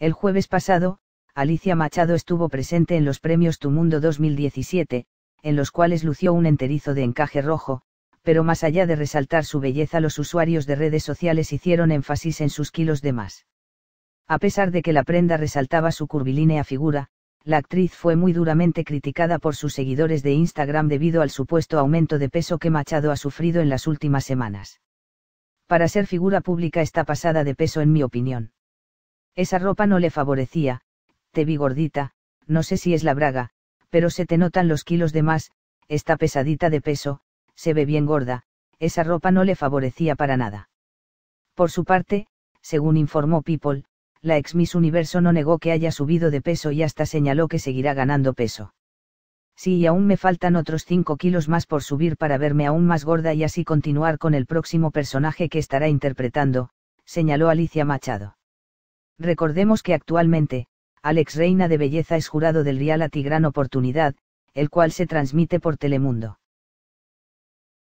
El jueves pasado, Alicia Machado estuvo presente en los premios Tu Mundo 2017, en los cuales lució un enterizo de encaje rojo, pero más allá de resaltar su belleza los usuarios de redes sociales hicieron énfasis en sus kilos de más. A pesar de que la prenda resaltaba su curvilínea figura, la actriz fue muy duramente criticada por sus seguidores de Instagram debido al supuesto aumento de peso que Machado ha sufrido en las últimas semanas. Para ser figura pública está pasada de peso en mi opinión. Esa ropa no le favorecía, te vi gordita, no sé si es la braga, pero se te notan los kilos de más, está pesadita de peso, se ve bien gorda, esa ropa no le favorecía para nada. Por su parte, según informó People, la ex Miss Universo no negó que haya subido de peso y hasta señaló que seguirá ganando peso. Sí, y aún me faltan otros 5 kilos más por subir para verme aún más gorda y así continuar con el próximo personaje que estará interpretando, señaló Alicia Machado. Recordemos que actualmente, Alex Reina de Belleza es jurado del Real Gran Oportunidad, el cual se transmite por Telemundo.